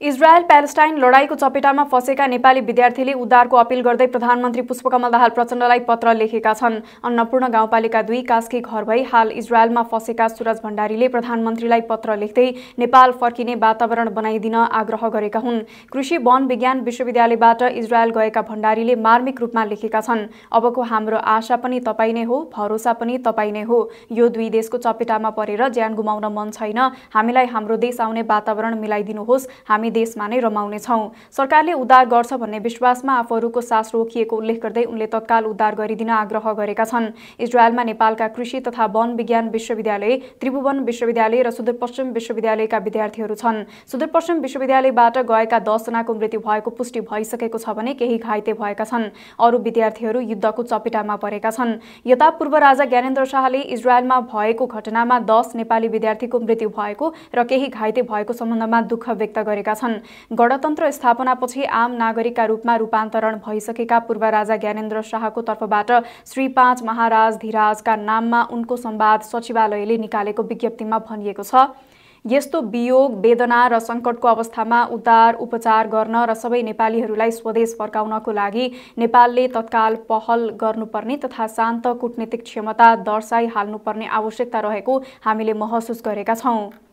Israel Palestine लडाईँको चपेटामा फसेका नेपाली विद्यार्थीले उद्धारको अपिल गर्दै प्रधानमन्त्री पुष्पकमल दाहाल प्रचण्डलाई पत्र लेखेका छन् अन्नपूर्ण गाउँपालिका दुई कास्की घर भई हाल इजरायलमा फसेका सुरज भण्डारीले प्रधानमन्त्रीलाई पत्र लेख्दै नेपाल फर्किने वातावरण बनाइदिन आग्रह गरेका हुन् कृषि वन विज्ञान विश्वविद्यालयबाट इजरायल गएका भण्डारीले मार्मिक रूपमा लेखेका छन् अबको हाम्रो आशा पनि तपाईँ नै हो भरोसा पनि तपाईँ नै हो यो दुई देशको चपेटामा परेर ज्यान गुमाउन मन छैन हामीलाई हाम्रो देश आउने वातावरण मिलाइदिनुहोस् हामी हामी देशमा नै रमाउनेछौँ सरकारले उद्धार गर्छ भन्ने विश्वासमा आफूहरूको सास रोकिएको उल्लेख गर्दै उनले तत्काल उद्धार गरिदिन आग्रह गरेका छन् इजरायलमा नेपालका कृषि तथा वन विज्ञान विश्वविद्यालय त्रिभुवन विश्वविद्यालय र सुदूरपश्चिम विश्वविद्यालयका विद्यार्थीहरू छन् सुदूरपश्चिम विश्वविद्यालयबाट गएका दसजनाको मृत्यु भएको पुष्टि भइसकेको छ भने केही घाइते भएका छन् अरू विद्यार्थीहरू युद्धको चपेटामा परेका छन् यता पूर्व राजा ज्ञानेन्द्र शाहले इजरायलमा भएको घटनामा दस नेपाली विद्यार्थीको मृत्यु भएको र केही घाइते भएको सम्बन्धमा दुःख व्यक्त गरेका छन् गणतन्त्र स्थापनापछि आम नागरिकका रूपमा रूपान्तरण भइसकेका पूर्व राजा ज्ञानेन्द्र शाहको तर्फबाट श्री पाँच महाराज धीराजका नाममा उनको संवाद सचिवालयले निकालेको विज्ञप्तिमा भनिएको छ यस्तो वियोग वेदना र सङ्कटको अवस्थामा उद्धार उपचार गर्न र सबै नेपालीहरूलाई स्वदेश फर्काउनको लागि नेपालले तत्काल पहल गर्नुपर्ने तथा शान्त कूटनीतिक क्षमता दर्शाइहाल्नुपर्ने आवश्यकता रहेको हामीले महसुस गरेका छौँ